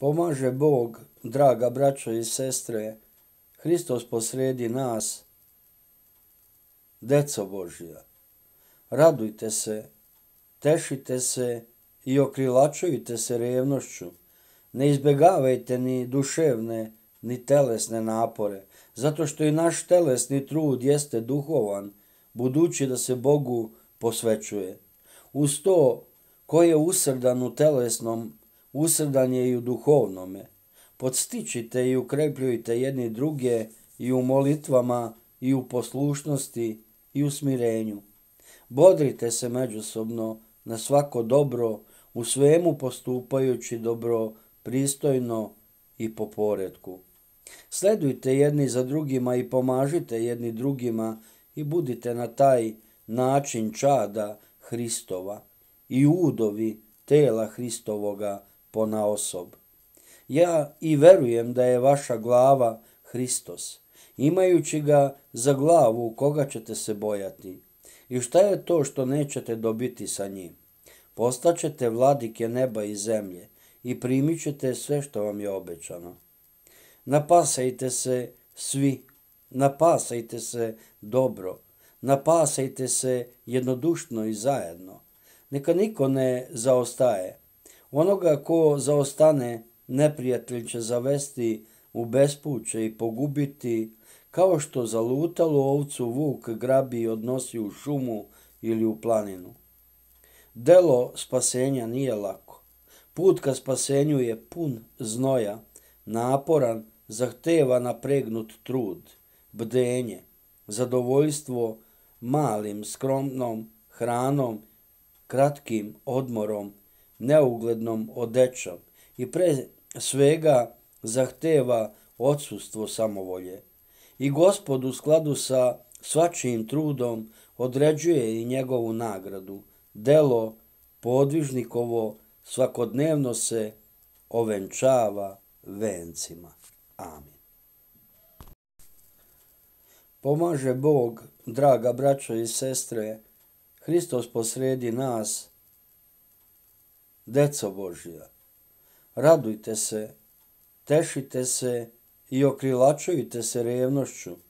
Pomaže Bog, draga braćo i sestre, Hristos posredi nas, deco Božja. Radujte se, tešite se i okrilačujte se revnošću. Ne izbjegavajte ni duševne, ni telesne napore, zato što i naš telesni trud jeste duhovan, budući da se Bogu posvećuje. Uz to, ko je usrdan u telesnom usrdan je i u duhovnome. Podstičite i ukrepljujte jedni druge i u molitvama i u poslušnosti i u smirenju. Bodrite se međusobno na svako dobro, u svemu postupajući dobro, pristojno i po poredku. Sledujte jedni za drugima i pomažite jedni drugima i budite na taj način čada Hristova i udovi tela Hristovoga pona osob. Ja i verujem da je vaša glava Hristos, imajući ga za glavu koga ćete se bojati. I šta je to što nećete dobiti sa njim? Postaćete vladike neba i zemlje i primit ćete sve što vam je obećano. Napasajte se svi, napasajte se dobro, napasajte se jednodušno i zajedno. Neka niko ne zaostaje, Onoga ko zaostane, neprijatelj će zavesti u bespuće i pogubiti, kao što zalutalo ovcu vuk grabi i odnosi u šumu ili u planinu. Delo spasenja nije lako. Put ka spasenju je pun znoja, naporan, zahteva napregnut trud, bdenje, zadovoljstvo malim, skromnom hranom, kratkim odmorom neuglednom odećom i pre svega zahteva odsustvo samovolje. I gospod u skladu sa svačijim trudom određuje i njegovu nagradu. Delo podvižnikovo svakodnevno se ovenčava vencima. Amin. Pomaže Bog, draga braćo i sestre, Hristos posredi nas, deco Božija, Radujte se, tešite se i okrilačujte se revnošću